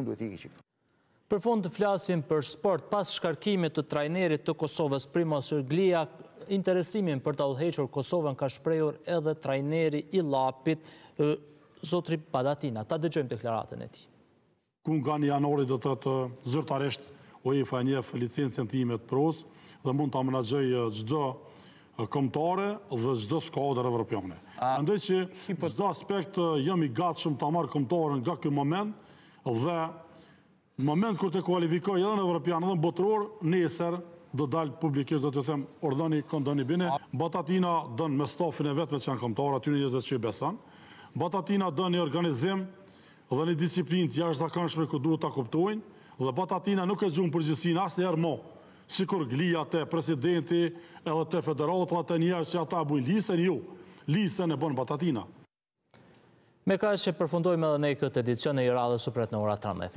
unë duhet i këtë Për fond të flasim për sport, pas shkarkimit të trajnerit të Kosovës Primo Sërglia, interesimin për të udheqër Kosovën ka shprejur edhe trajneri i lapit, Zotri Padatina. Ta dëgjojmë deklaratën e ti. Kun nga një janori dhe të të zërtaresht UEFA NF licencën ti me të pros dhe mund të amenazhej gjdo komptare dhe gjdo skadrë evropiane. Ndë që gjdo aspekt jëmi gatshëm të amarë komptare nga këmë moment, dhe në moment kërë të kualifikoj edhe në Evropian edhe në botëror, nesër do dalë publikisht, do të them, ordoni, këndoni bine, batatina dënë me stafin e vetëve që janë komtarë, aty në njëzve që i besan, batatina dënë një organizim dhe një disiplin të jashtë zakanshme ku duhet të kuptojnë, dhe batatina nuk e gjumë përgjësin asë njerë mo, si kur glia të presidenti edhe të federatë dhe të njerë që ata bujnë listën ju, listën e bënë batatina. Me ka e që përfundojme dhe ne këtë edicion e i radhe supret në ora 13.